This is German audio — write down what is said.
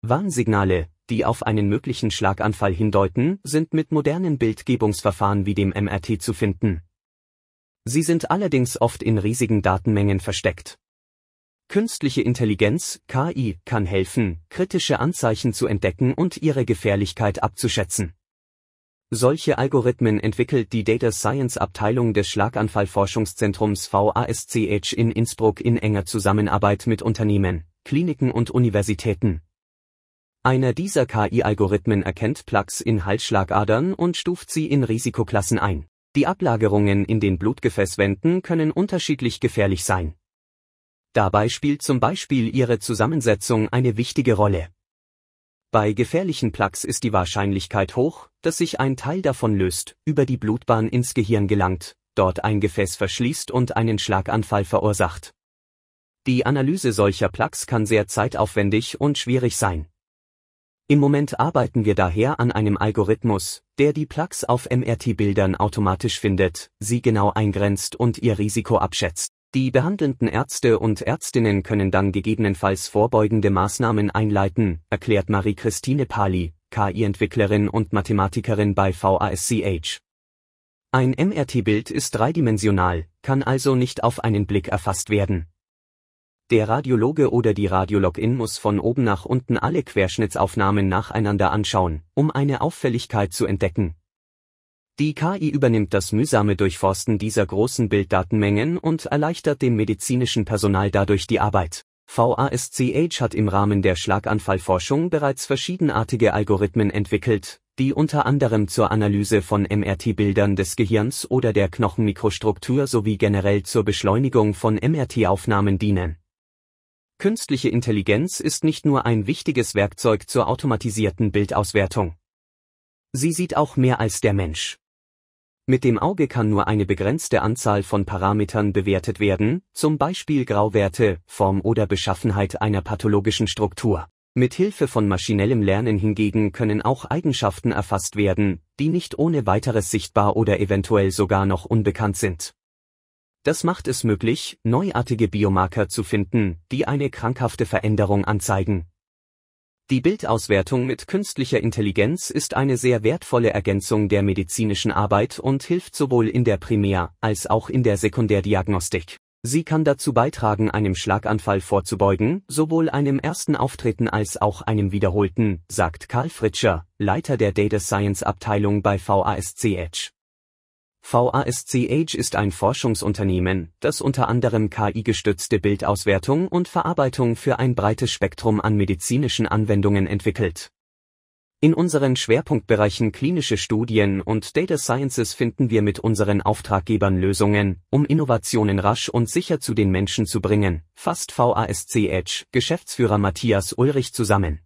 Warnsignale, die auf einen möglichen Schlaganfall hindeuten, sind mit modernen Bildgebungsverfahren wie dem MRT zu finden. Sie sind allerdings oft in riesigen Datenmengen versteckt. Künstliche Intelligenz, KI, kann helfen, kritische Anzeichen zu entdecken und ihre Gefährlichkeit abzuschätzen. Solche Algorithmen entwickelt die Data Science Abteilung des Schlaganfallforschungszentrums VASCH in Innsbruck in enger Zusammenarbeit mit Unternehmen, Kliniken und Universitäten. Einer dieser KI-Algorithmen erkennt Plaques in Halsschlagadern und stuft sie in Risikoklassen ein. Die Ablagerungen in den Blutgefäßwänden können unterschiedlich gefährlich sein. Dabei spielt zum Beispiel ihre Zusammensetzung eine wichtige Rolle. Bei gefährlichen Plaques ist die Wahrscheinlichkeit hoch, dass sich ein Teil davon löst, über die Blutbahn ins Gehirn gelangt, dort ein Gefäß verschließt und einen Schlaganfall verursacht. Die Analyse solcher Plaques kann sehr zeitaufwendig und schwierig sein. Im Moment arbeiten wir daher an einem Algorithmus, der die Plaques auf MRT-Bildern automatisch findet, sie genau eingrenzt und ihr Risiko abschätzt. Die behandelnden Ärzte und Ärztinnen können dann gegebenenfalls vorbeugende Maßnahmen einleiten, erklärt Marie-Christine Pali, KI-Entwicklerin und Mathematikerin bei VASCH. Ein MRT-Bild ist dreidimensional, kann also nicht auf einen Blick erfasst werden. Der Radiologe oder die Radiologin muss von oben nach unten alle Querschnittsaufnahmen nacheinander anschauen, um eine Auffälligkeit zu entdecken, die KI übernimmt das mühsame Durchforsten dieser großen Bilddatenmengen und erleichtert dem medizinischen Personal dadurch die Arbeit. VASCH hat im Rahmen der Schlaganfallforschung bereits verschiedenartige Algorithmen entwickelt, die unter anderem zur Analyse von MRT-Bildern des Gehirns oder der Knochenmikrostruktur sowie generell zur Beschleunigung von MRT-Aufnahmen dienen. Künstliche Intelligenz ist nicht nur ein wichtiges Werkzeug zur automatisierten Bildauswertung. Sie sieht auch mehr als der Mensch. Mit dem Auge kann nur eine begrenzte Anzahl von Parametern bewertet werden, zum Beispiel Grauwerte, Form oder Beschaffenheit einer pathologischen Struktur. Mit Hilfe von maschinellem Lernen hingegen können auch Eigenschaften erfasst werden, die nicht ohne weiteres sichtbar oder eventuell sogar noch unbekannt sind. Das macht es möglich, neuartige Biomarker zu finden, die eine krankhafte Veränderung anzeigen. Die Bildauswertung mit künstlicher Intelligenz ist eine sehr wertvolle Ergänzung der medizinischen Arbeit und hilft sowohl in der Primär- als auch in der Sekundärdiagnostik. Sie kann dazu beitragen, einem Schlaganfall vorzubeugen, sowohl einem ersten Auftreten als auch einem wiederholten, sagt Karl Fritscher, Leiter der Data Science Abteilung bei VASCH. VASCH ist ein Forschungsunternehmen, das unter anderem KI-gestützte Bildauswertung und Verarbeitung für ein breites Spektrum an medizinischen Anwendungen entwickelt. In unseren Schwerpunktbereichen klinische Studien und Data Sciences finden wir mit unseren Auftraggebern Lösungen, um Innovationen rasch und sicher zu den Menschen zu bringen, fasst VASCH Geschäftsführer Matthias Ulrich zusammen.